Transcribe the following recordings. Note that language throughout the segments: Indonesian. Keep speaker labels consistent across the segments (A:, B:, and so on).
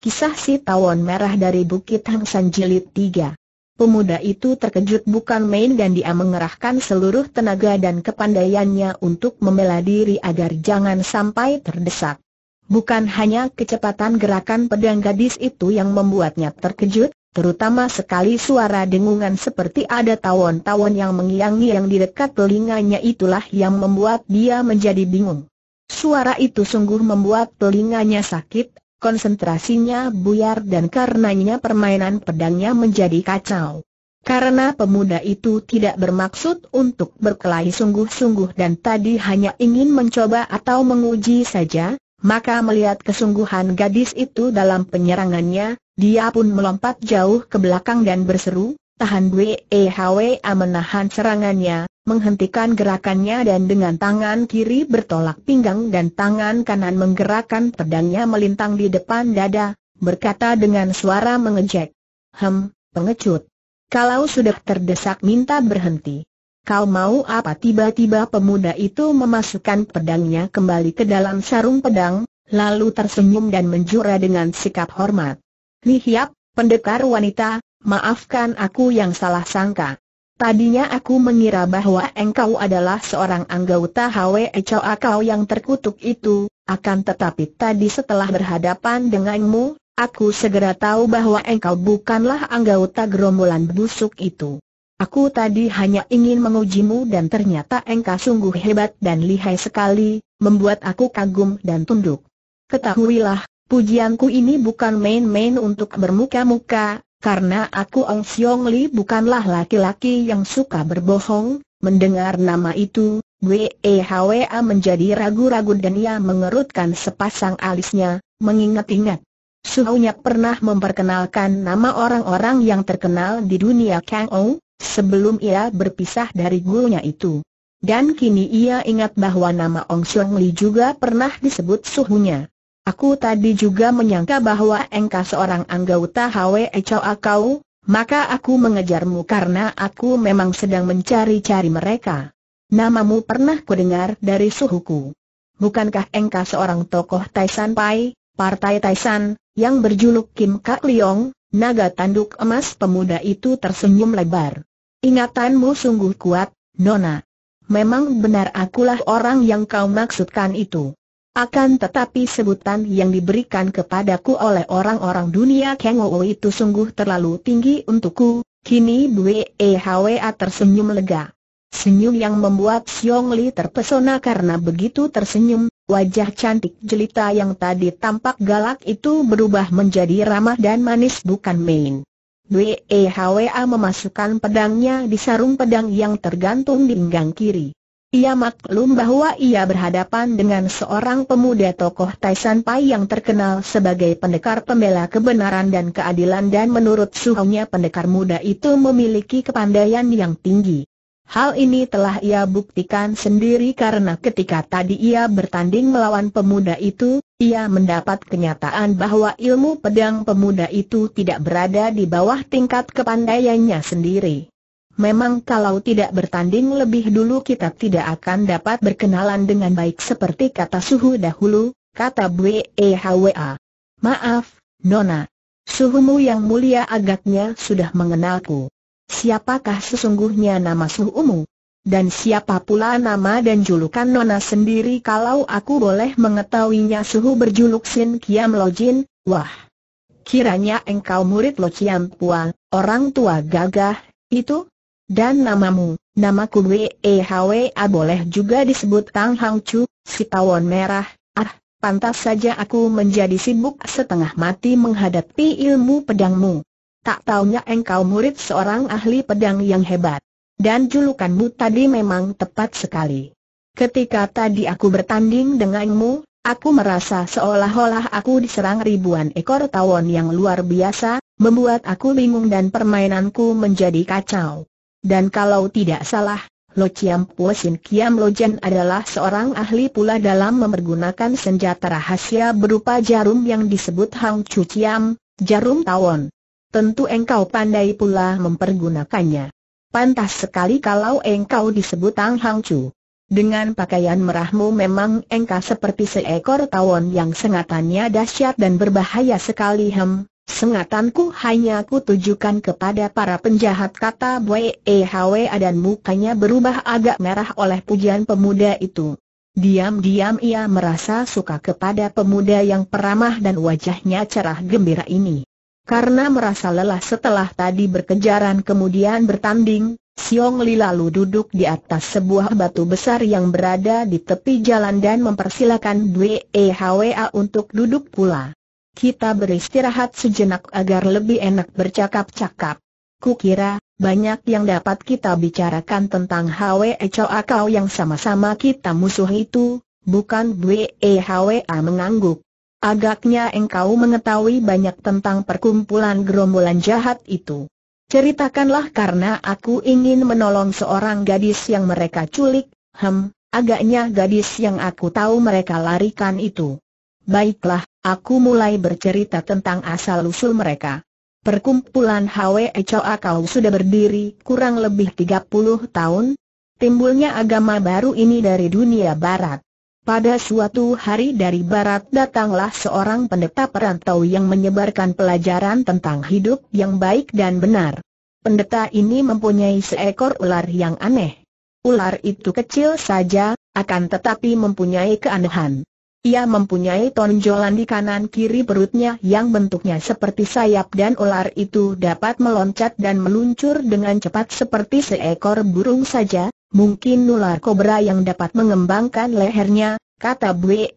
A: Kisah si tawon merah dari Bukit Hang San Jilid 3 Pemuda itu terkejut bukan main dan dia mengerahkan seluruh tenaga dan kepandaiannya untuk membela diri agar jangan sampai terdesak. Bukan hanya kecepatan gerakan pedang gadis itu yang membuatnya terkejut, terutama sekali suara dengungan seperti ada tawon-tawon yang mengiangi yang di dekat telinganya itulah yang membuat dia menjadi bingung. Suara itu sungguh membuat telinganya sakit, konsentrasinya buyar dan karenanya permainan pedangnya menjadi kacau. Karena pemuda itu tidak bermaksud untuk berkelahi sungguh-sungguh dan tadi hanya ingin mencoba atau menguji saja, maka melihat kesungguhan gadis itu dalam penyerangannya, dia pun melompat jauh ke belakang dan berseru, tahan eh, Hwa menahan serangannya, menghentikan gerakannya dan dengan tangan kiri bertolak pinggang dan tangan kanan menggerakkan pedangnya melintang di depan dada, berkata dengan suara mengejek. Hem, pengecut. Kalau sudah terdesak minta berhenti. Kau mau apa tiba-tiba pemuda itu memasukkan pedangnya kembali ke dalam sarung pedang, lalu tersenyum dan menjura dengan sikap hormat. Lihiap, pendekar wanita, maafkan aku yang salah sangka. Tadinya aku mengira bahwa engkau adalah seorang anggota HWE Chow ah, kau yang terkutuk itu, akan tetapi tadi setelah berhadapan denganmu, aku segera tahu bahwa engkau bukanlah anggota gerombolan busuk itu. Aku tadi hanya ingin mengujimu dan ternyata engkau sungguh hebat dan lihai sekali, membuat aku kagum dan tunduk. Ketahuilah, pujianku ini bukan main-main untuk bermuka-muka, karena aku Ong Siong Li bukanlah laki-laki yang suka berbohong, mendengar nama itu, Wei Wehwa menjadi ragu-ragu dan ia mengerutkan sepasang alisnya, mengingat-ingat. Suhunya pernah memperkenalkan nama orang-orang yang terkenal di dunia Kang Ou, sebelum ia berpisah dari gurunya itu. Dan kini ia ingat bahwa nama Ong Siong Li juga pernah disebut suhunya. Aku tadi juga menyangka bahwa engkau seorang anggota HWE Chow Kau, maka aku mengejarmu karena aku memang sedang mencari-cari mereka. Namamu pernah kudengar dari suhuku. Bukankah engkau seorang tokoh Taisan Pai, Partai Taisan, yang berjuluk Kim Kak Liong, naga tanduk emas pemuda itu tersenyum lebar. Ingatanmu sungguh kuat, Nona. Memang benar akulah orang yang kau maksudkan itu. Akan tetapi sebutan yang diberikan kepadaku oleh orang-orang dunia Kang itu sungguh terlalu tinggi untukku, kini Bwe Hwa tersenyum lega. Senyum yang membuat Xiong Li terpesona karena begitu tersenyum, wajah cantik jelita yang tadi tampak galak itu berubah menjadi ramah dan manis bukan main. Bwe Hwa memasukkan pedangnya di sarung pedang yang tergantung di pinggang kiri. Ia maklum bahwa ia berhadapan dengan seorang pemuda tokoh Taisan Pai yang terkenal sebagai pendekar pembela kebenaran dan keadilan dan menurut suhunya pendekar muda itu memiliki kepandaian yang tinggi. Hal ini telah ia buktikan sendiri karena ketika tadi ia bertanding melawan pemuda itu, ia mendapat kenyataan bahwa ilmu pedang pemuda itu tidak berada di bawah tingkat kepandaiannya sendiri. Memang kalau tidak bertanding lebih dulu kita tidak akan dapat berkenalan dengan baik seperti kata suhu dahulu, kata BEHWA. Maaf, Nona. Suhumu yang mulia agaknya sudah mengenalku. Siapakah sesungguhnya nama suhumu? Dan siapa pula nama dan julukan Nona sendiri kalau aku boleh mengetahuinya suhu berjuluk Sin Kiam Lojin, wah. Kiranya engkau murid Lo Kiam Pua, orang tua gagah, itu? Dan namamu, namaku Wehwa e, boleh juga disebut Tang Hang Chu, si tawon merah, ah, pantas saja aku menjadi sibuk setengah mati menghadapi ilmu pedangmu. Tak taunya engkau murid seorang ahli pedang yang hebat. Dan julukanmu tadi memang tepat sekali. Ketika tadi aku bertanding denganmu, aku merasa seolah-olah aku diserang ribuan ekor tawon yang luar biasa, membuat aku bingung dan permainanku menjadi kacau. Dan kalau tidak salah, Lo Chiam Po Sin Kiam Lo Jen adalah seorang ahli pula dalam mempergunakan senjata rahasia berupa jarum yang disebut Hang Chu Chiam, jarum tawon. Tentu engkau pandai pula mempergunakannya. Pantas sekali kalau engkau disebut Ang Hang Chu. Dengan pakaian merahmu memang engkau seperti seekor tawon yang sengatannya dahsyat dan berbahaya sekali hem, Sengatanku hanya kutujukan kepada para penjahat kata Bwe A dan mukanya berubah agak merah oleh pujian pemuda itu. Diam-diam ia merasa suka kepada pemuda yang peramah dan wajahnya cerah gembira ini. Karena merasa lelah setelah tadi berkejaran kemudian bertanding, Siong Li lalu duduk di atas sebuah batu besar yang berada di tepi jalan dan mempersilakan Bwe A untuk duduk pula. Kita beristirahat sejenak agar lebih enak bercakap-cakap. Kukira, banyak yang dapat kita bicarakan tentang Hwe Choa Kau yang sama-sama kita musuh itu, bukan Bwe Hwa mengangguk. Agaknya engkau mengetahui banyak tentang perkumpulan gerombolan jahat itu. Ceritakanlah karena aku ingin menolong seorang gadis yang mereka culik, hem, agaknya gadis yang aku tahu mereka larikan itu. Baiklah, aku mulai bercerita tentang asal-usul mereka. Perkumpulan Hwe Choa Kau sudah berdiri kurang lebih 30 tahun. Timbulnya agama baru ini dari dunia barat. Pada suatu hari dari barat datanglah seorang pendeta perantau yang menyebarkan pelajaran tentang hidup yang baik dan benar. Pendeta ini mempunyai seekor ular yang aneh. Ular itu kecil saja, akan tetapi mempunyai keanehan. Ia mempunyai tonjolan di kanan kiri perutnya yang bentuknya seperti sayap dan ular itu dapat meloncat dan meluncur dengan cepat seperti seekor burung saja, mungkin ular kobra yang dapat mengembangkan lehernya, kata Bwe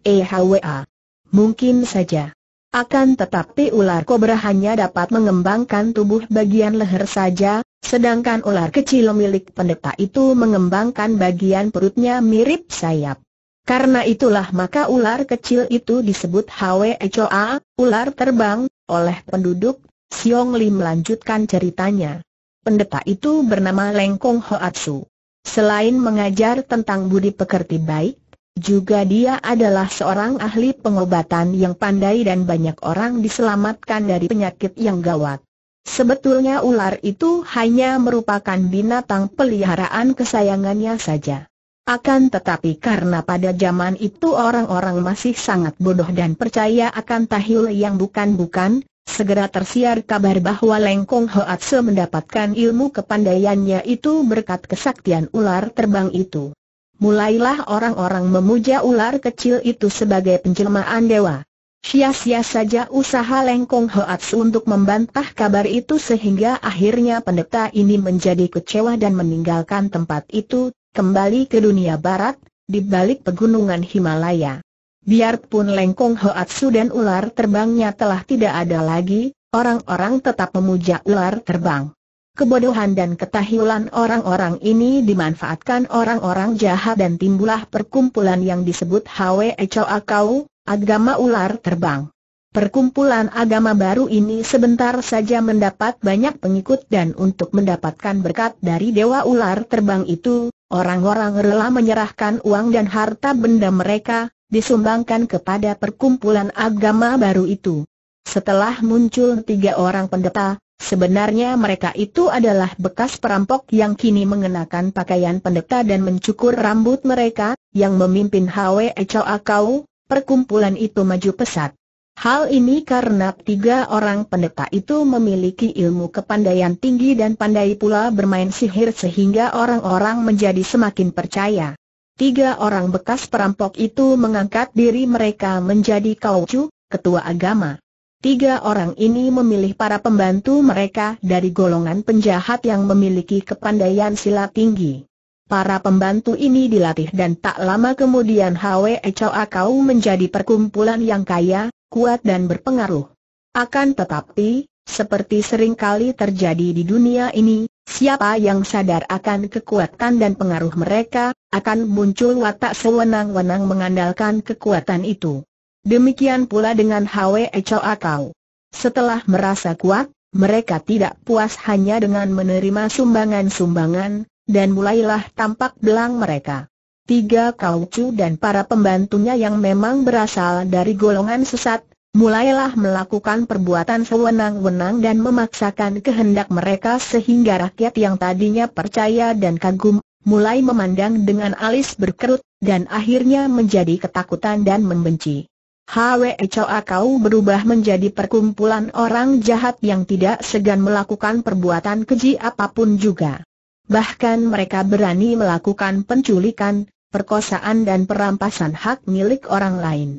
A: Mungkin saja. Akan tetapi ular kobra hanya dapat mengembangkan tubuh bagian leher saja, sedangkan ular kecil milik pendeta itu mengembangkan bagian perutnya mirip sayap. Karena itulah maka ular kecil itu disebut Hwe Choa, ular terbang, oleh penduduk, Siong Li melanjutkan ceritanya. Pendeta itu bernama Lengkong Hoatsu. Selain mengajar tentang budi pekerti baik, juga dia adalah seorang ahli pengobatan yang pandai dan banyak orang diselamatkan dari penyakit yang gawat. Sebetulnya ular itu hanya merupakan binatang peliharaan kesayangannya saja. Akan tetapi karena pada zaman itu orang-orang masih sangat bodoh dan percaya akan tahil yang bukan-bukan, segera tersiar kabar bahwa Lengkong Hoatse mendapatkan ilmu kepandaiannya itu berkat kesaktian ular terbang itu. Mulailah orang-orang memuja ular kecil itu sebagai penjelmaan dewa. Sia-sia saja usaha Lengkong Se untuk membantah kabar itu sehingga akhirnya pendeta ini menjadi kecewa dan meninggalkan tempat itu, kembali ke dunia barat, di balik pegunungan Himalaya. Biarpun lengkong hoatsu dan ular terbangnya telah tidak ada lagi, orang-orang tetap memuja ular terbang. Kebodohan dan ketahilan orang-orang ini dimanfaatkan orang-orang jahat dan timbullah perkumpulan yang disebut Hwe Choakau, agama ular terbang. Perkumpulan agama baru ini sebentar saja mendapat banyak pengikut dan untuk mendapatkan berkat dari Dewa Ular Terbang itu, Orang-orang rela menyerahkan uang dan harta benda mereka, disumbangkan kepada perkumpulan agama baru itu. Setelah muncul tiga orang pendeta, sebenarnya mereka itu adalah bekas perampok yang kini mengenakan pakaian pendeta dan mencukur rambut mereka, yang memimpin Hwe Choa Kau, perkumpulan itu maju pesat. Hal ini karena tiga orang pendeta itu memiliki ilmu kepandaian tinggi dan pandai pula bermain sihir sehingga orang-orang menjadi semakin percaya. Tiga orang bekas perampok itu mengangkat diri mereka menjadi kaucu, ketua agama. Tiga orang ini memilih para pembantu mereka dari golongan penjahat yang memiliki kepandaian silat tinggi. Para pembantu ini dilatih dan tak lama kemudian Hwe chow akau menjadi perkumpulan yang kaya, kuat dan berpengaruh. Akan tetapi, seperti sering kali terjadi di dunia ini, siapa yang sadar akan kekuatan dan pengaruh mereka, akan muncul watak sewenang-wenang mengandalkan kekuatan itu. Demikian pula dengan Hwe Echo Akau. Setelah merasa kuat, mereka tidak puas hanya dengan menerima sumbangan-sumbangan, dan mulailah tampak belang mereka tiga kaucu dan para pembantunya yang memang berasal dari golongan sesat, mulailah melakukan perbuatan sewenang-wenang dan memaksakan kehendak mereka sehingga rakyat yang tadinya percaya dan kagum, mulai memandang dengan alis berkerut, dan akhirnya menjadi ketakutan dan membenci. Hwe Choa Kau berubah menjadi perkumpulan orang jahat yang tidak segan melakukan perbuatan keji apapun juga. Bahkan mereka berani melakukan penculikan, perkosaan dan perampasan hak milik orang lain.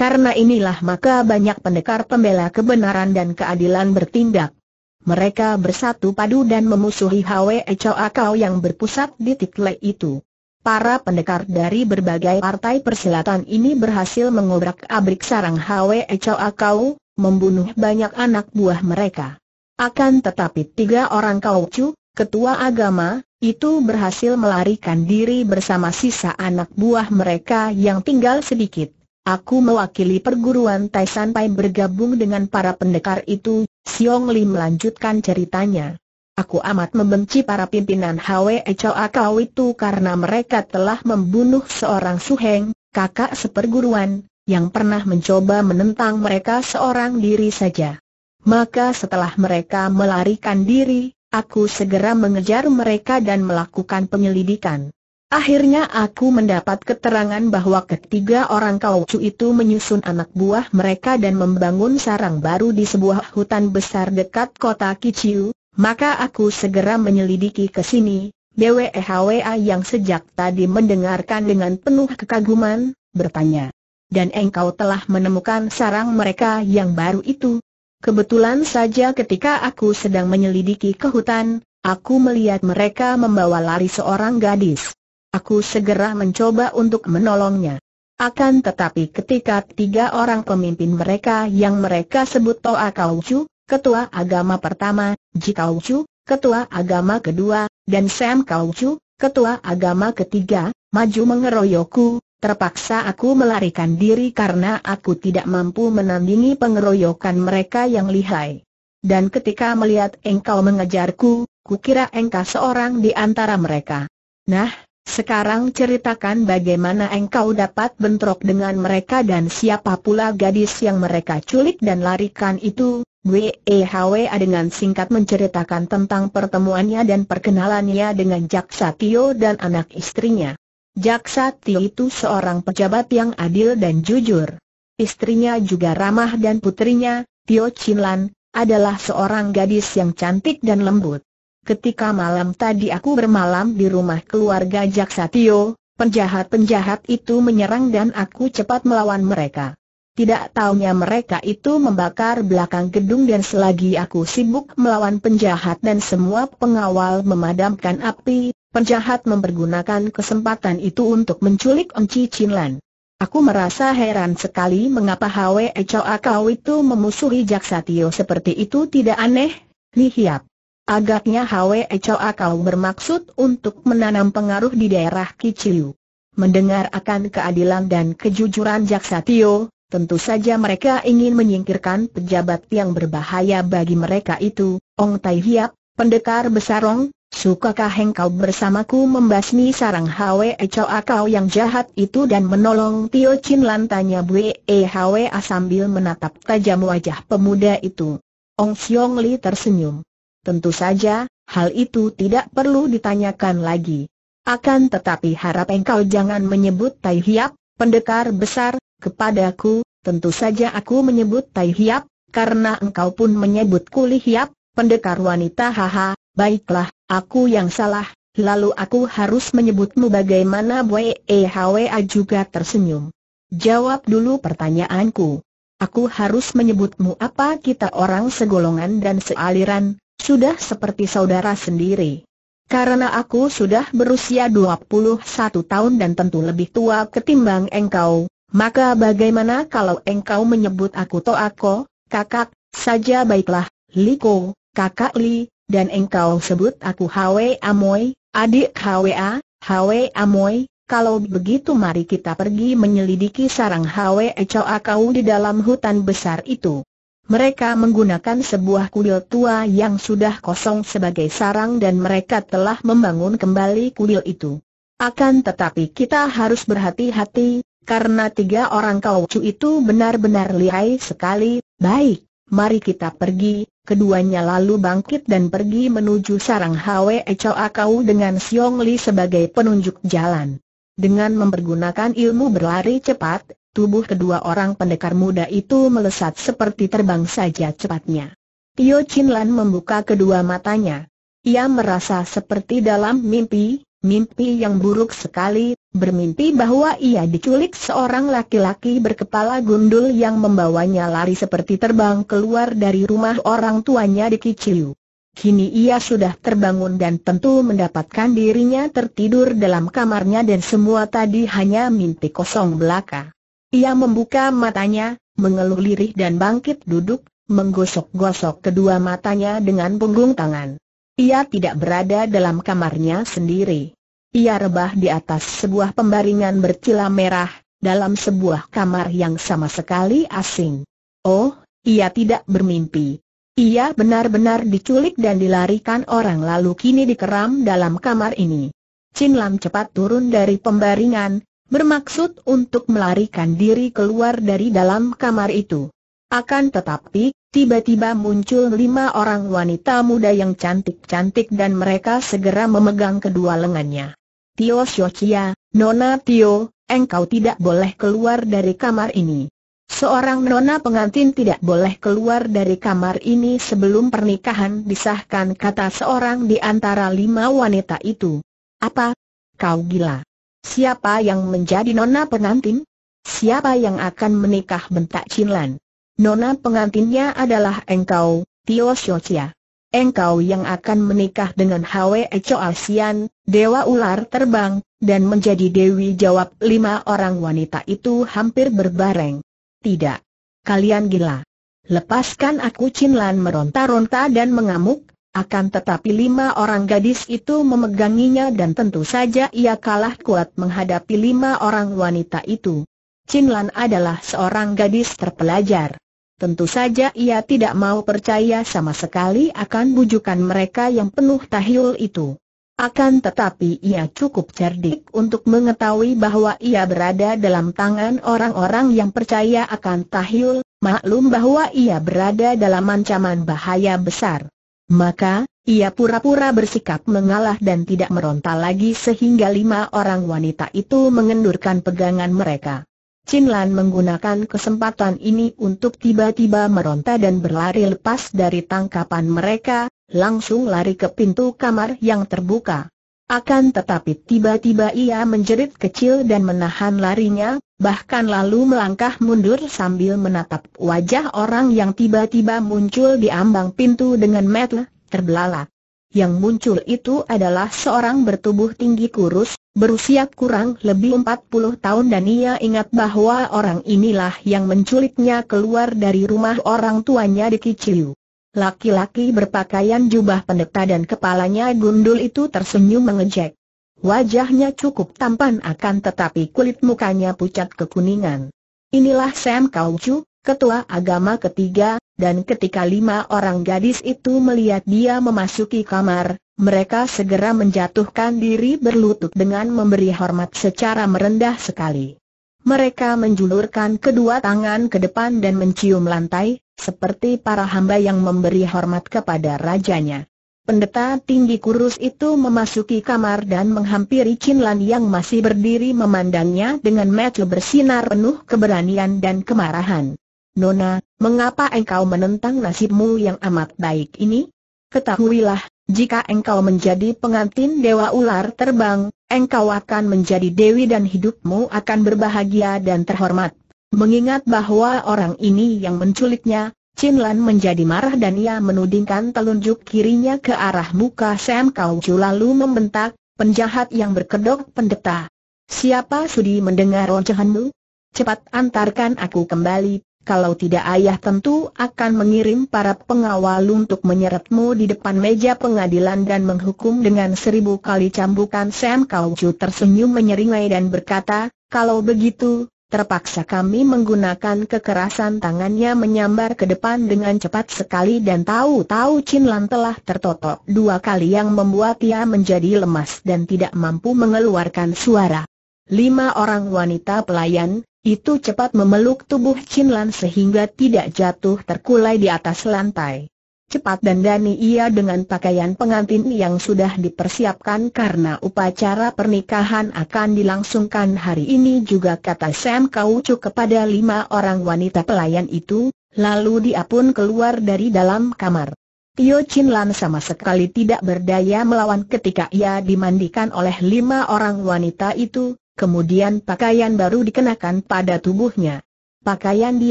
A: Karena inilah maka banyak pendekar pembela kebenaran dan keadilan bertindak. Mereka bersatu padu dan memusuhi Hwe Kau yang berpusat di Tikle itu. Para pendekar dari berbagai partai persilatan ini berhasil mengobrak-abrik sarang Hwe Kau, membunuh banyak anak buah mereka. Akan tetapi tiga orang kau Kaucu, ketua agama, itu berhasil melarikan diri bersama sisa anak buah mereka yang tinggal sedikit. Aku mewakili perguruan Tai Pai bergabung dengan para pendekar itu, Siong Lim melanjutkan ceritanya. Aku amat membenci para pimpinan Hwe Chow Akau itu karena mereka telah membunuh seorang suheng, kakak seperguruan, yang pernah mencoba menentang mereka seorang diri saja. Maka setelah mereka melarikan diri, Aku segera mengejar mereka dan melakukan penyelidikan. Akhirnya aku mendapat keterangan bahwa ketiga orang kaucu itu menyusun anak buah mereka dan membangun sarang baru di sebuah hutan besar dekat kota Kiciu, maka aku segera menyelidiki ke sini. BWEHWA yang sejak tadi mendengarkan dengan penuh kekaguman, bertanya. Dan engkau telah menemukan sarang mereka yang baru itu? Kebetulan saja ketika aku sedang menyelidiki ke hutan, aku melihat mereka membawa lari seorang gadis. Aku segera mencoba untuk menolongnya. Akan tetapi ketika tiga orang pemimpin mereka yang mereka sebut Toa Kauju, ketua agama pertama, Ji Kauju, ketua agama kedua, dan Sam Kauju, ketua agama ketiga, maju mengeroyokku, Terpaksa aku melarikan diri karena aku tidak mampu menandingi pengeroyokan mereka yang lihai. Dan ketika melihat engkau mengejarku, kukira engkau seorang di antara mereka. Nah, sekarang ceritakan bagaimana engkau dapat bentrok dengan mereka dan siapa pula gadis yang mereka culik dan larikan itu. WEHWA dengan singkat menceritakan tentang pertemuannya dan perkenalannya dengan Jaksa Tio dan anak istrinya. Jaksa Tio itu seorang pejabat yang adil dan jujur. Istrinya juga ramah dan putrinya, Tio Chin adalah seorang gadis yang cantik dan lembut. Ketika malam tadi aku bermalam di rumah keluarga Jaksa Tio, penjahat-penjahat itu menyerang dan aku cepat melawan mereka. Tidak taunya mereka itu membakar belakang gedung dan selagi aku sibuk melawan penjahat dan semua pengawal memadamkan api, penjahat mempergunakan kesempatan itu untuk menculik Onci Chinlan. Aku merasa heran sekali mengapa Hwe Choa Kau itu memusuhi Jaksa Tio seperti itu tidak aneh, lihiap. Agaknya Hwe Choa Kau bermaksud untuk menanam pengaruh di daerah Kiciu. Mendengar akan keadilan dan kejujuran Jaksa Tio, Tentu saja mereka ingin menyingkirkan pejabat yang berbahaya bagi mereka itu, Ong Tai Hiap, pendekar besar Ong, sukakah engkau bersamaku membasmi sarang Hwe Choa kau yang jahat itu dan menolong Tio Chin Lan tanya Bwe e Hwe sambil menatap tajam wajah pemuda itu. Ong Siong Li tersenyum. Tentu saja, hal itu tidak perlu ditanyakan lagi. Akan tetapi harap engkau jangan menyebut Tai Hiap, pendekar besar, kepadaku, tentu saja aku menyebut Tai Hiap, karena engkau pun menyebut Kuli Hiap, pendekar wanita haha, baiklah, aku yang salah, lalu aku harus menyebutmu bagaimana Bwe Hwa juga tersenyum. Jawab dulu pertanyaanku. Aku harus menyebutmu apa kita orang segolongan dan sealiran, sudah seperti saudara sendiri. Karena aku sudah berusia 21 tahun dan tentu lebih tua ketimbang engkau, maka bagaimana kalau engkau menyebut aku Toako, kakak, saja baiklah, Liko, kakak Li, dan engkau sebut aku Hwe Amoy, adik Hwe A, Hwe Amoy, kalau begitu mari kita pergi menyelidiki sarang Hwe kau di dalam hutan besar itu. Mereka menggunakan sebuah kuil tua yang sudah kosong sebagai sarang dan mereka telah membangun kembali kuil itu. Akan tetapi kita harus berhati-hati, karena tiga orang kaucu itu benar-benar lihai sekali, baik, mari kita pergi, keduanya lalu bangkit dan pergi menuju sarang Hwe Choa Kau dengan Siong Li sebagai penunjuk jalan. Dengan mempergunakan ilmu berlari cepat, tubuh kedua orang pendekar muda itu melesat seperti terbang saja cepatnya. Tio Chin Lan membuka kedua matanya. Ia merasa seperti dalam mimpi, mimpi yang buruk sekali, bermimpi bahwa ia diculik seorang laki-laki berkepala gundul yang membawanya lari seperti terbang keluar dari rumah orang tuanya di Kiciu. Kini ia sudah terbangun dan tentu mendapatkan dirinya tertidur dalam kamarnya dan semua tadi hanya mimpi kosong belaka. Ia membuka matanya, mengeluh lirih dan bangkit duduk, menggosok-gosok kedua matanya dengan punggung tangan. Ia tidak berada dalam kamarnya sendiri. Ia rebah di atas sebuah pembaringan bercila merah, dalam sebuah kamar yang sama sekali asing. Oh, ia tidak bermimpi. Ia benar-benar diculik dan dilarikan orang lalu kini dikeram dalam kamar ini. Chin Lam cepat turun dari pembaringan, bermaksud untuk melarikan diri keluar dari dalam kamar itu. Akan tetapi, tiba-tiba muncul lima orang wanita muda yang cantik-cantik dan mereka segera memegang kedua lengannya. Tio Shochia, Nona Tio, engkau tidak boleh keluar dari kamar ini. Seorang nona pengantin tidak boleh keluar dari kamar ini sebelum pernikahan disahkan kata seorang di antara lima wanita itu. Apa? Kau gila? Siapa yang menjadi nona pengantin? Siapa yang akan menikah bentak Chinlan? Nona pengantinnya adalah engkau, Tio Shochia engkau yang akan menikah dengan Hwe Asian, Dewa Ular Terbang, dan menjadi Dewi jawab lima orang wanita itu hampir berbareng. Tidak. Kalian gila. Lepaskan aku Chin meronta-ronta dan mengamuk, akan tetapi lima orang gadis itu memeganginya dan tentu saja ia kalah kuat menghadapi lima orang wanita itu. Chin adalah seorang gadis terpelajar. Tentu saja ia tidak mau percaya sama sekali akan bujukan mereka yang penuh tahyul itu. Akan tetapi ia cukup cerdik untuk mengetahui bahwa ia berada dalam tangan orang-orang yang percaya akan tahyul, maklum bahwa ia berada dalam ancaman bahaya besar. Maka, ia pura-pura bersikap mengalah dan tidak meronta lagi sehingga lima orang wanita itu mengendurkan pegangan mereka. Chin Lan menggunakan kesempatan ini untuk tiba-tiba meronta dan berlari lepas dari tangkapan mereka, langsung lari ke pintu kamar yang terbuka. Akan tetapi tiba-tiba ia menjerit kecil dan menahan larinya, bahkan lalu melangkah mundur sambil menatap wajah orang yang tiba-tiba muncul di ambang pintu dengan metel, terbelalak. Yang muncul itu adalah seorang bertubuh tinggi kurus, Berusia kurang lebih 40 tahun dan ia ingat bahwa orang inilah yang menculiknya keluar dari rumah orang tuanya di Kiciu. Laki-laki berpakaian jubah pendeta dan kepalanya gundul itu tersenyum mengejek. Wajahnya cukup tampan akan tetapi kulit mukanya pucat kekuningan. Inilah Sam Kaucu, ketua agama ketiga, dan ketika lima orang gadis itu melihat dia memasuki kamar, mereka segera menjatuhkan diri berlutut dengan memberi hormat secara merendah sekali. Mereka menjulurkan kedua tangan ke depan dan mencium lantai, seperti para hamba yang memberi hormat kepada rajanya. Pendeta tinggi kurus itu memasuki kamar dan menghampiri Chin yang masih berdiri memandangnya dengan mata bersinar penuh keberanian dan kemarahan. Nona, mengapa engkau menentang nasibmu yang amat baik ini? Ketahuilah, jika engkau menjadi pengantin Dewa Ular Terbang, engkau akan menjadi Dewi dan hidupmu akan berbahagia dan terhormat. Mengingat bahwa orang ini yang menculiknya, Chin Lan menjadi marah dan ia menudingkan telunjuk kirinya ke arah muka Sam Kau Chu lalu membentak, penjahat yang berkedok pendeta. Siapa sudi mendengar rocehanmu? Cepat antarkan aku kembali, kalau tidak ayah tentu akan mengirim para pengawal untuk menyeretmu di depan meja pengadilan dan menghukum dengan seribu kali cambukan Sam kauju tersenyum menyeringai dan berkata, kalau begitu, terpaksa kami menggunakan kekerasan tangannya menyambar ke depan dengan cepat sekali dan tahu-tahu Chin Lan telah tertotok dua kali yang membuat ia menjadi lemas dan tidak mampu mengeluarkan suara. Lima orang wanita pelayan, itu cepat memeluk tubuh Chin Lan sehingga tidak jatuh terkulai di atas lantai. Cepat dandani ia dengan pakaian pengantin yang sudah dipersiapkan karena upacara pernikahan akan dilangsungkan hari ini juga kata Sam Kaucu kepada lima orang wanita pelayan itu, lalu dia pun keluar dari dalam kamar. Tio Chin Lan sama sekali tidak berdaya melawan ketika ia dimandikan oleh lima orang wanita itu, kemudian pakaian baru dikenakan pada tubuhnya. Pakaian di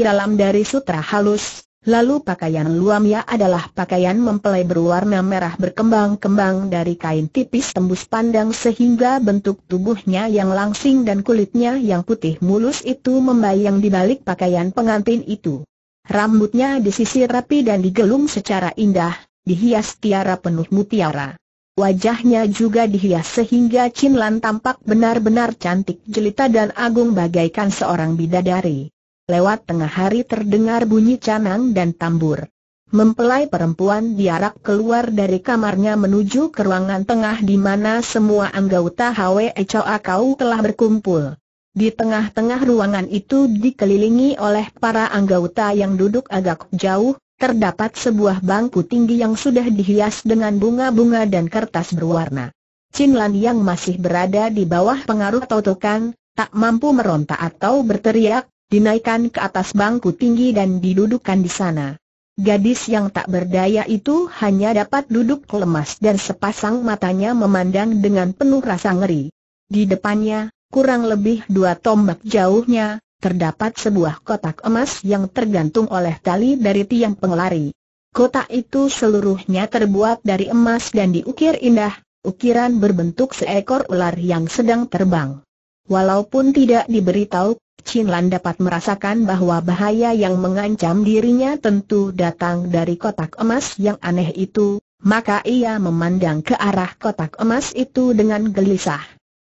A: dalam dari sutra halus, lalu pakaian luamnya adalah pakaian mempelai berwarna merah berkembang-kembang dari kain tipis tembus pandang sehingga bentuk tubuhnya yang langsing dan kulitnya yang putih mulus itu membayang di balik pakaian pengantin itu. Rambutnya disisir rapi dan digelung secara indah, dihias tiara penuh mutiara. Wajahnya juga dihias sehingga Chin Lan tampak benar-benar cantik jelita dan agung bagaikan seorang bidadari. Lewat tengah hari terdengar bunyi canang dan tambur. Mempelai perempuan diarak keluar dari kamarnya menuju ke ruangan tengah di mana semua anggota HWE Choa Kau telah berkumpul. Di tengah-tengah ruangan itu dikelilingi oleh para anggota yang duduk agak jauh, terdapat sebuah bangku tinggi yang sudah dihias dengan bunga-bunga dan kertas berwarna. Chin yang masih berada di bawah pengaruh totokan, tak mampu meronta atau berteriak, dinaikkan ke atas bangku tinggi dan didudukan di sana. Gadis yang tak berdaya itu hanya dapat duduk lemas dan sepasang matanya memandang dengan penuh rasa ngeri. Di depannya, kurang lebih dua tombak jauhnya, terdapat sebuah kotak emas yang tergantung oleh tali dari tiang pengelari. Kotak itu seluruhnya terbuat dari emas dan diukir indah, ukiran berbentuk seekor ular yang sedang terbang. Walaupun tidak diberitahu, Chin Lan dapat merasakan bahwa bahaya yang mengancam dirinya tentu datang dari kotak emas yang aneh itu, maka ia memandang ke arah kotak emas itu dengan gelisah.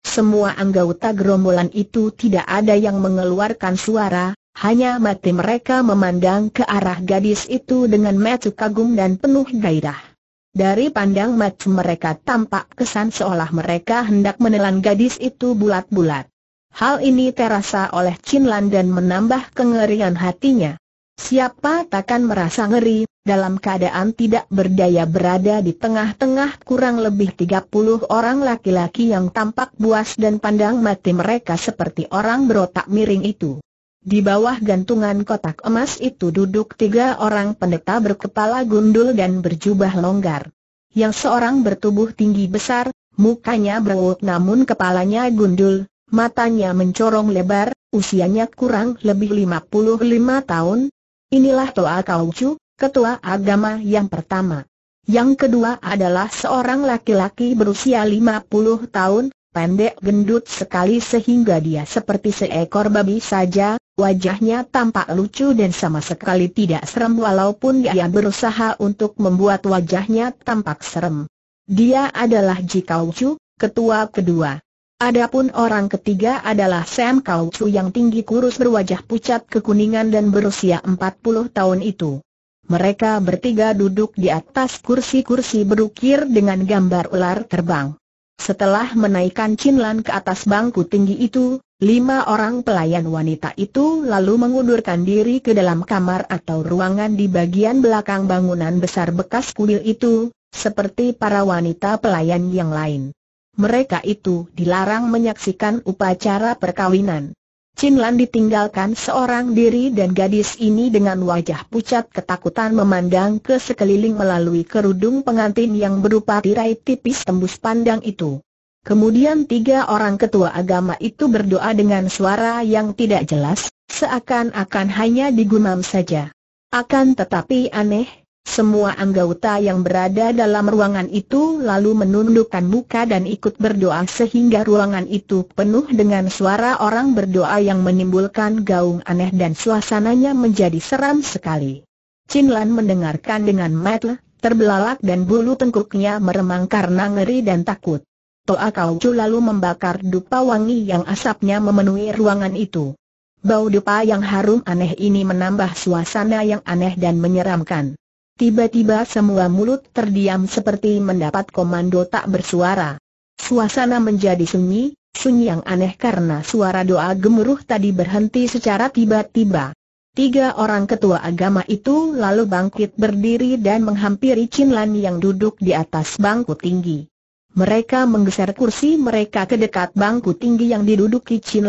A: Semua anggota gerombolan itu tidak ada yang mengeluarkan suara, hanya mati mereka memandang ke arah gadis itu dengan mata kagum dan penuh gairah. Dari pandang mata mereka tampak kesan seolah mereka hendak menelan gadis itu bulat-bulat. Hal ini terasa oleh Chin Lan dan menambah kengerian hatinya. Siapa takkan merasa ngeri, dalam keadaan tidak berdaya berada di tengah-tengah kurang lebih 30 orang laki-laki yang tampak buas dan pandang mati mereka seperti orang berotak miring itu. Di bawah gantungan kotak emas itu duduk tiga orang pendeta berkepala gundul dan berjubah longgar. Yang seorang bertubuh tinggi besar, mukanya berwuk namun kepalanya gundul, matanya mencorong lebar, usianya kurang lebih 55 tahun. Inilah Toa Kaucu, ketua agama yang pertama. Yang kedua adalah seorang laki-laki berusia 50 tahun, pendek gendut sekali sehingga dia seperti seekor babi saja, wajahnya tampak lucu dan sama sekali tidak serem walaupun dia berusaha untuk membuat wajahnya tampak serem. Dia adalah Ji Kau Chu, ketua kedua. Adapun orang ketiga adalah Sam Kau Chu yang tinggi kurus berwajah pucat kekuningan dan berusia 40 tahun itu. Mereka bertiga duduk di atas kursi-kursi berukir dengan gambar ular terbang. Setelah menaikkan Cinlan ke atas bangku tinggi itu, lima orang pelayan wanita itu lalu mengundurkan diri ke dalam kamar atau ruangan di bagian belakang bangunan besar bekas kuil itu, seperti para wanita pelayan yang lain. Mereka itu dilarang menyaksikan upacara perkawinan. Chin Lan ditinggalkan seorang diri dan gadis ini dengan wajah pucat ketakutan memandang ke sekeliling melalui kerudung pengantin yang berupa tirai tipis tembus pandang itu. Kemudian tiga orang ketua agama itu berdoa dengan suara yang tidak jelas, seakan-akan hanya digumam saja. Akan tetapi aneh, semua anggota yang berada dalam ruangan itu lalu menundukkan muka dan ikut berdoa sehingga ruangan itu penuh dengan suara orang berdoa yang menimbulkan gaung aneh dan suasananya menjadi seram sekali. Chin Lan mendengarkan dengan mata terbelalak dan bulu tengkuknya meremang karena ngeri dan takut. Toa Chu lalu membakar dupa wangi yang asapnya memenuhi ruangan itu. Bau dupa yang harum aneh ini menambah suasana yang aneh dan menyeramkan. Tiba-tiba semua mulut terdiam seperti mendapat komando tak bersuara. Suasana menjadi sunyi, sunyi yang aneh karena suara doa gemuruh tadi berhenti secara tiba-tiba. Tiga orang ketua agama itu lalu bangkit berdiri dan menghampiri Chin yang duduk di atas bangku tinggi. Mereka menggeser kursi mereka ke dekat bangku tinggi yang diduduki Chin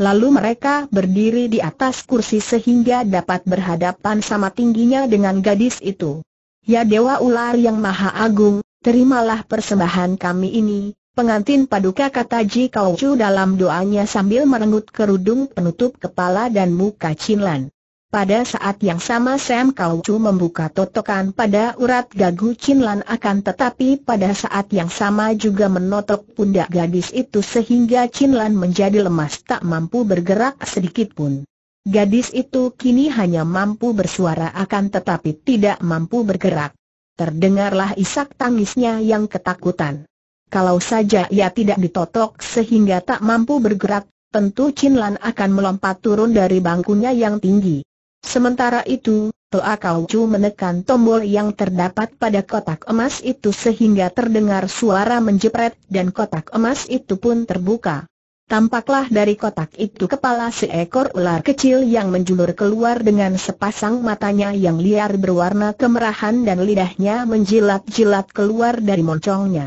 A: Lalu mereka berdiri di atas kursi sehingga dapat berhadapan sama tingginya dengan gadis itu. Ya Dewa Ular yang Maha Agung, terimalah persembahan kami ini, pengantin paduka kata Ji Kau Chu dalam doanya sambil merenggut kerudung penutup kepala dan muka Lan. Pada saat yang sama Sam Kau Chu membuka totokan pada urat gagu Chin Lan akan tetapi pada saat yang sama juga menotok pundak gadis itu sehingga Chin Lan menjadi lemas tak mampu bergerak sedikit pun. Gadis itu kini hanya mampu bersuara akan tetapi tidak mampu bergerak. Terdengarlah isak tangisnya yang ketakutan. Kalau saja ia tidak ditotok sehingga tak mampu bergerak, tentu Chin Lan akan melompat turun dari bangkunya yang tinggi. Sementara itu, Toa Kau menekan tombol yang terdapat pada kotak emas itu sehingga terdengar suara menjepret dan kotak emas itu pun terbuka. Tampaklah dari kotak itu kepala seekor ular kecil yang menjulur keluar dengan sepasang matanya yang liar berwarna kemerahan dan lidahnya menjilat-jilat keluar dari moncongnya.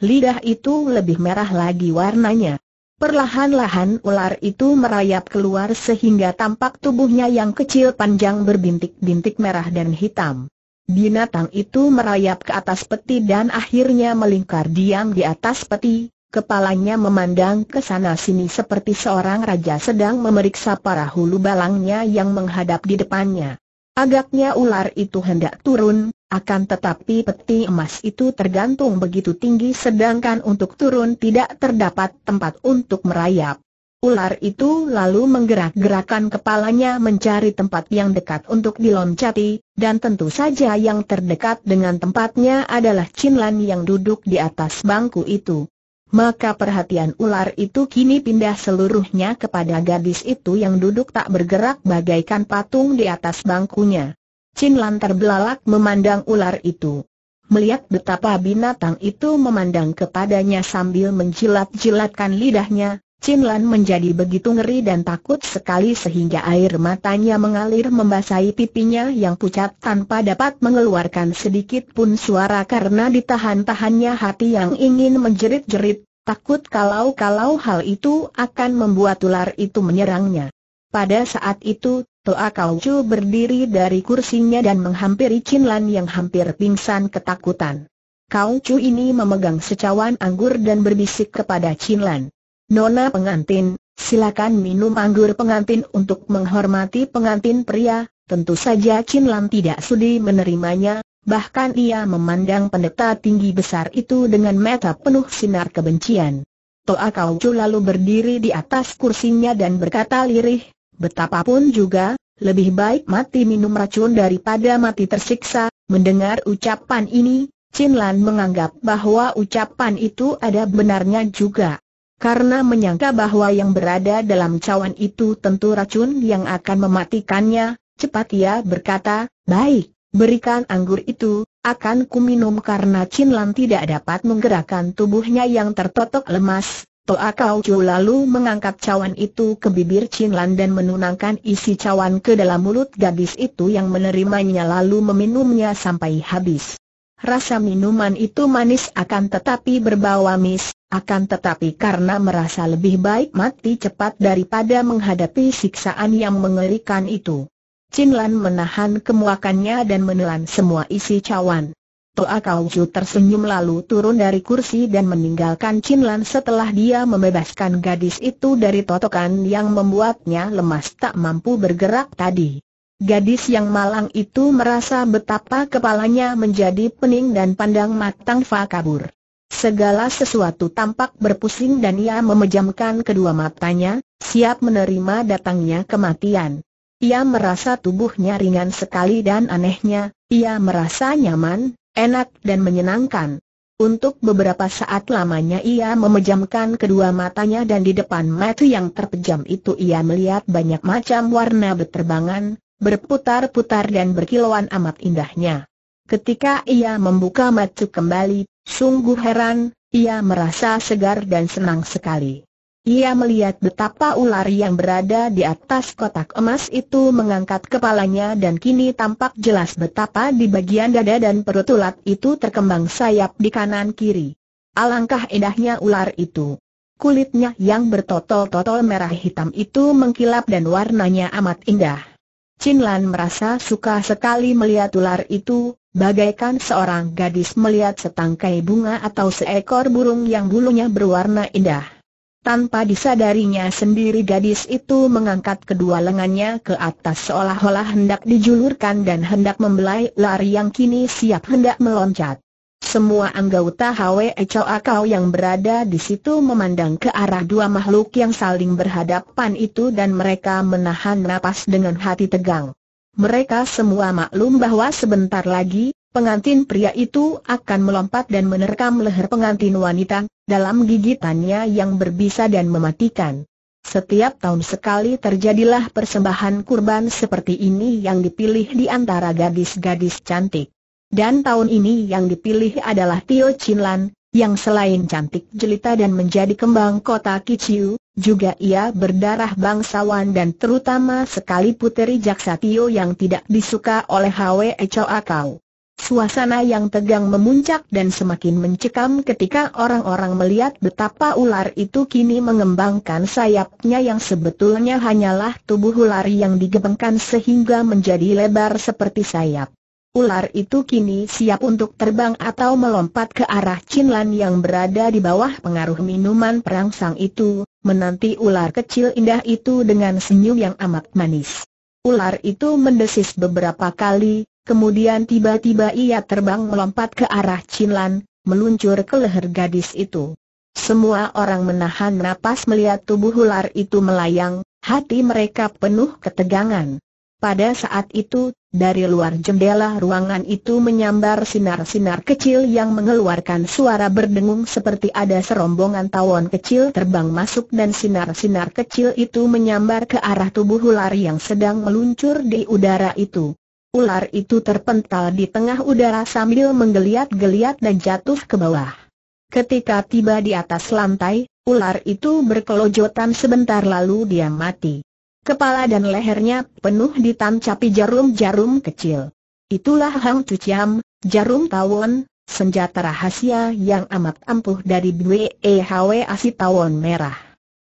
A: Lidah itu lebih merah lagi warnanya. Perlahan-lahan ular itu merayap keluar sehingga tampak tubuhnya yang kecil panjang berbintik-bintik merah dan hitam. Binatang itu merayap ke atas peti dan akhirnya melingkar diam di atas peti, kepalanya memandang ke sana sini seperti seorang raja sedang memeriksa para hulu balangnya yang menghadap di depannya. Agaknya ular itu hendak turun, akan tetapi peti emas itu tergantung begitu tinggi sedangkan untuk turun tidak terdapat tempat untuk merayap. Ular itu lalu menggerak-gerakan kepalanya mencari tempat yang dekat untuk diloncati, dan tentu saja yang terdekat dengan tempatnya adalah Chinlan yang duduk di atas bangku itu maka perhatian ular itu kini pindah seluruhnya kepada gadis itu yang duduk tak bergerak bagaikan patung di atas bangkunya. Chin Lan terbelalak memandang ular itu. Melihat betapa binatang itu memandang kepadanya sambil menjilat-jilatkan lidahnya, Chin Lan menjadi begitu ngeri dan takut sekali sehingga air matanya mengalir membasahi pipinya yang pucat tanpa dapat mengeluarkan sedikit pun suara karena ditahan-tahannya hati yang ingin menjerit-jerit, takut kalau-kalau hal itu akan membuat ular itu menyerangnya. Pada saat itu, Toa Chu berdiri dari kursinya dan menghampiri Chin Lan yang hampir pingsan ketakutan. Chu ini memegang secawan anggur dan berbisik kepada Chin Lan. Nona pengantin, silakan minum anggur pengantin untuk menghormati pengantin pria, tentu saja Chin Lam tidak sudi menerimanya, bahkan ia memandang pendeta tinggi besar itu dengan mata penuh sinar kebencian. Toa Kau Chu lalu berdiri di atas kursinya dan berkata lirih, betapapun juga, lebih baik mati minum racun daripada mati tersiksa, mendengar ucapan ini, Chin Lan menganggap bahwa ucapan itu ada benarnya juga karena menyangka bahwa yang berada dalam cawan itu tentu racun yang akan mematikannya, cepat ia berkata, baik, berikan anggur itu, akan kuminum karena Chin tidak dapat menggerakkan tubuhnya yang tertotok lemas. Toa Kau Chu lalu mengangkat cawan itu ke bibir Chin dan menunangkan isi cawan ke dalam mulut gadis itu yang menerimanya lalu meminumnya sampai habis. Rasa minuman itu manis akan tetapi berbau amis, akan tetapi karena merasa lebih baik mati cepat daripada menghadapi siksaan yang mengerikan itu. Chin Lan menahan kemuakannya dan menelan semua isi cawan. Toa Kauju tersenyum lalu turun dari kursi dan meninggalkan Chin Lan setelah dia membebaskan gadis itu dari totokan yang membuatnya lemas tak mampu bergerak tadi. Gadis yang malang itu merasa betapa kepalanya menjadi pening dan pandang matang Fa kabur. Segala sesuatu tampak berpusing dan ia memejamkan kedua matanya, siap menerima datangnya kematian. Ia merasa tubuhnya ringan sekali dan anehnya, ia merasa nyaman, enak dan menyenangkan. Untuk beberapa saat lamanya ia memejamkan kedua matanya dan di depan mata yang terpejam itu ia melihat banyak macam warna berterbangan berputar-putar dan berkilauan amat indahnya. Ketika ia membuka mata kembali, sungguh heran, ia merasa segar dan senang sekali. Ia melihat betapa ular yang berada di atas kotak emas itu mengangkat kepalanya dan kini tampak jelas betapa di bagian dada dan perut ulat itu terkembang sayap di kanan kiri. Alangkah indahnya ular itu. Kulitnya yang bertotol-totol merah hitam itu mengkilap dan warnanya amat indah. Chin Lan merasa suka sekali melihat ular itu, bagaikan seorang gadis melihat setangkai bunga atau seekor burung yang bulunya berwarna indah. Tanpa disadarinya sendiri gadis itu mengangkat kedua lengannya ke atas seolah-olah hendak dijulurkan dan hendak membelai lari yang kini siap hendak meloncat. Semua anggota Hwe Choa Kau yang berada di situ memandang ke arah dua makhluk yang saling berhadapan itu dan mereka menahan napas dengan hati tegang. Mereka semua maklum bahwa sebentar lagi, pengantin pria itu akan melompat dan menerkam leher pengantin wanita, dalam gigitannya yang berbisa dan mematikan. Setiap tahun sekali terjadilah persembahan kurban seperti ini yang dipilih di antara gadis-gadis cantik. Dan tahun ini yang dipilih adalah Tio Chin Lan, yang selain cantik jelita dan menjadi kembang kota Kichiu, juga ia berdarah bangsawan dan terutama sekali puteri jaksa Tio yang tidak disuka oleh Hwe Choa Akau. Suasana yang tegang memuncak dan semakin mencekam ketika orang-orang melihat betapa ular itu kini mengembangkan sayapnya yang sebetulnya hanyalah tubuh ular yang digebengkan sehingga menjadi lebar seperti sayap. Ular itu kini siap untuk terbang atau melompat ke arah Chinlan yang berada di bawah pengaruh minuman perangsang itu, menanti ular kecil indah itu dengan senyum yang amat manis. Ular itu mendesis beberapa kali, kemudian tiba-tiba ia terbang melompat ke arah Chinlan, meluncur ke leher gadis itu. Semua orang menahan napas melihat tubuh ular itu melayang, hati mereka penuh ketegangan. Pada saat itu, dari luar jendela ruangan itu menyambar sinar-sinar kecil yang mengeluarkan suara berdengung seperti ada serombongan tawon kecil terbang masuk dan sinar-sinar kecil itu menyambar ke arah tubuh ular yang sedang meluncur di udara itu. Ular itu terpental di tengah udara sambil menggeliat-geliat dan jatuh ke bawah. Ketika tiba di atas lantai, ular itu berkelojotan sebentar lalu dia mati. Kepala dan lehernya penuh ditancapi jarum-jarum kecil. Itulah Hang Cuciam, jarum tawon, senjata rahasia yang amat ampuh dari BWEHW e Asi Tawon Merah.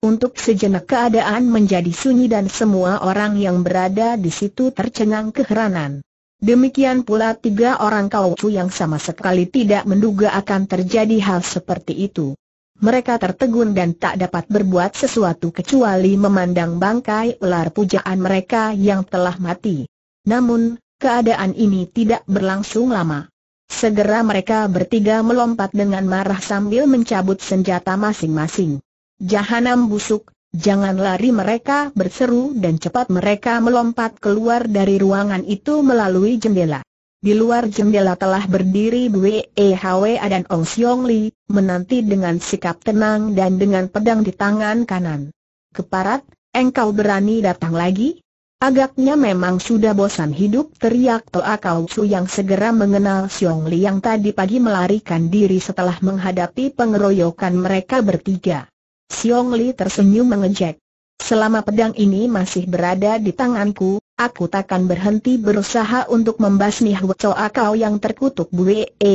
A: Untuk sejenak keadaan menjadi sunyi dan semua orang yang berada di situ tercengang keheranan. Demikian pula tiga orang kaucu yang sama sekali tidak menduga akan terjadi hal seperti itu. Mereka tertegun dan tak dapat berbuat sesuatu kecuali memandang bangkai ular pujaan mereka yang telah mati. Namun, keadaan ini tidak berlangsung lama. Segera mereka bertiga melompat dengan marah sambil mencabut senjata masing-masing. Jahanam busuk, jangan lari mereka berseru dan cepat mereka melompat keluar dari ruangan itu melalui jendela. Di luar jendela telah berdiri Bwe Hwa dan Ong Siong Li, menanti dengan sikap tenang dan dengan pedang di tangan kanan. Keparat, engkau berani datang lagi? Agaknya memang sudah bosan hidup teriak Toa Kau Su yang segera mengenal Xiong Li yang tadi pagi melarikan diri setelah menghadapi pengeroyokan mereka bertiga. Xiong Li tersenyum mengejek. Selama pedang ini masih berada di tanganku, Aku takkan berhenti berusaha untuk membasmi Hwetoa kau yang terkutuk Bue e.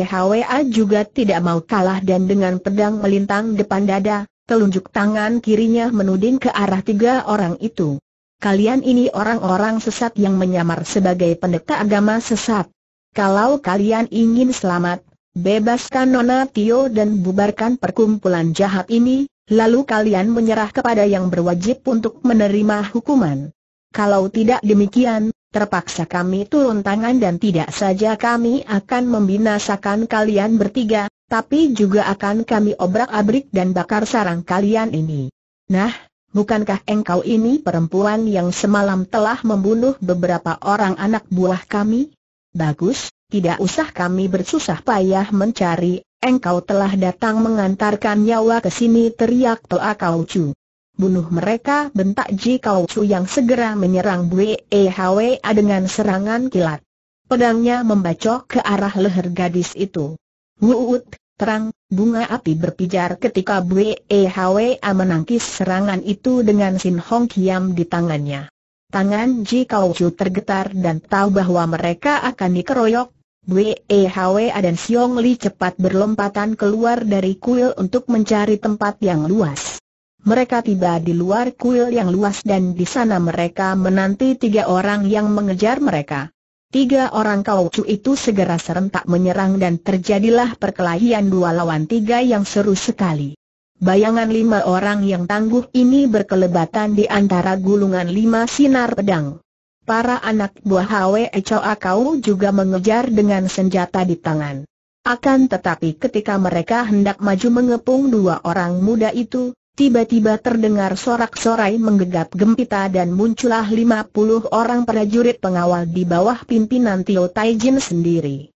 A: juga tidak mau kalah dan dengan pedang melintang depan dada, telunjuk tangan kirinya menuding ke arah tiga orang itu. Kalian ini orang-orang sesat yang menyamar sebagai pendeta agama sesat. Kalau kalian ingin selamat, bebaskan Nona Tio dan bubarkan perkumpulan jahat ini, lalu kalian menyerah kepada yang berwajib untuk menerima hukuman. Kalau tidak demikian, terpaksa kami turun tangan dan tidak saja kami akan membinasakan kalian bertiga, tapi juga akan kami obrak-abrik dan bakar sarang kalian ini. Nah, bukankah engkau ini perempuan yang semalam telah membunuh beberapa orang anak buah kami? Bagus, tidak usah kami bersusah payah mencari, engkau telah datang mengantarkan nyawa ke sini teriak Toa Chu bunuh mereka bentak Ji Kau Chu yang segera menyerang Bue e Hwa dengan serangan kilat. Pedangnya membacok ke arah leher gadis itu. Wuut, terang, bunga api berpijar ketika Bue e Hwa menangkis serangan itu dengan Sin Hong Kiam di tangannya. Tangan Ji Kau Chu tergetar dan tahu bahwa mereka akan dikeroyok e W Hwa dan Siong Li cepat berlompatan keluar dari kuil untuk mencari tempat yang luas. Mereka tiba di luar kuil yang luas dan di sana mereka menanti tiga orang yang mengejar mereka. Tiga orang kaucu itu segera serentak menyerang dan terjadilah perkelahian dua lawan tiga yang seru sekali. Bayangan lima orang yang tangguh ini berkelebatan di antara gulungan lima sinar pedang. Para anak buah Hwe Choa Kau juga mengejar dengan senjata di tangan. Akan tetapi ketika mereka hendak maju mengepung dua orang muda itu, Tiba-tiba terdengar sorak-sorai menggegap gempita dan muncullah lima puluh orang prajurit pengawal di bawah pimpinan Tio Taijin sendiri.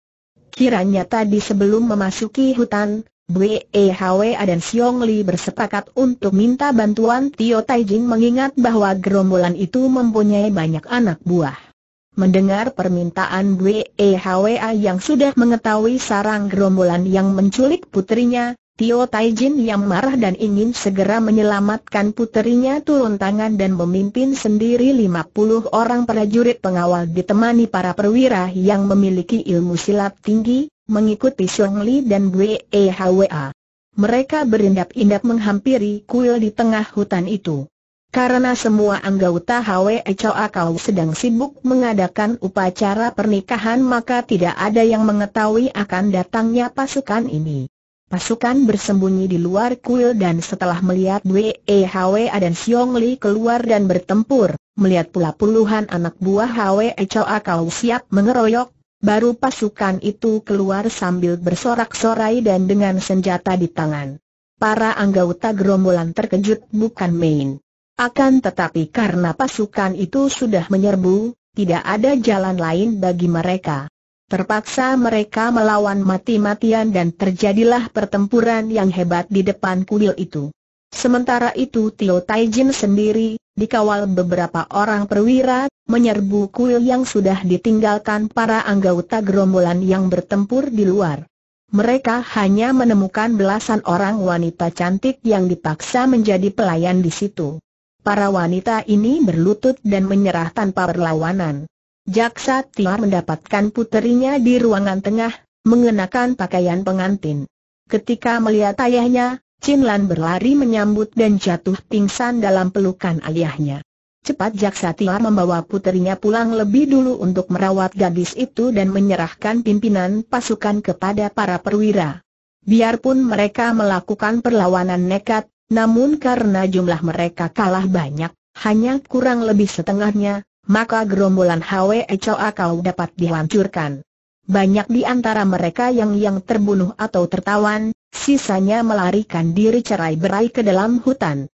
A: Kiranya tadi sebelum memasuki hutan, BEHW dan Siong Li bersepakat untuk minta bantuan Tio Taijin mengingat bahwa gerombolan itu mempunyai banyak anak buah. Mendengar permintaan BEHWA yang sudah mengetahui sarang gerombolan yang menculik putrinya, Tio Taijin yang marah dan ingin segera menyelamatkan puterinya turun tangan dan memimpin sendiri 50 orang prajurit pengawal ditemani para perwira yang memiliki ilmu silat tinggi, mengikuti Xiong Li dan Bwe Hwa. Mereka berindap-indap menghampiri kuil di tengah hutan itu. Karena semua anggota Hwe Chow Akau sedang sibuk mengadakan upacara pernikahan maka tidak ada yang mengetahui akan datangnya pasukan ini. Pasukan bersembunyi di luar kuil dan setelah melihat Wei Hwe dan Xiong Li keluar dan bertempur, melihat pula puluhan anak buah Hwe Choa Kau siap mengeroyok, baru pasukan itu keluar sambil bersorak-sorai dan dengan senjata di tangan. Para anggota gerombolan terkejut bukan main. Akan tetapi karena pasukan itu sudah menyerbu, tidak ada jalan lain bagi mereka. Terpaksa mereka melawan mati-matian dan terjadilah pertempuran yang hebat di depan kuil itu. Sementara itu Tio Taijin sendiri, dikawal beberapa orang perwira, menyerbu kuil yang sudah ditinggalkan para anggota gerombolan yang bertempur di luar. Mereka hanya menemukan belasan orang wanita cantik yang dipaksa menjadi pelayan di situ. Para wanita ini berlutut dan menyerah tanpa perlawanan. Jaksa Tiar mendapatkan puterinya di ruangan tengah, mengenakan pakaian pengantin. Ketika melihat ayahnya, Chin Lan berlari menyambut dan jatuh pingsan dalam pelukan ayahnya. Cepat Jaksa Tiar membawa puterinya pulang lebih dulu untuk merawat gadis itu dan menyerahkan pimpinan pasukan kepada para perwira. Biarpun mereka melakukan perlawanan nekat, namun karena jumlah mereka kalah banyak, hanya kurang lebih setengahnya, maka gerombolan Hwe Choa kau dapat dihancurkan. Banyak di antara mereka yang yang terbunuh atau tertawan, sisanya melarikan diri cerai-berai ke dalam hutan.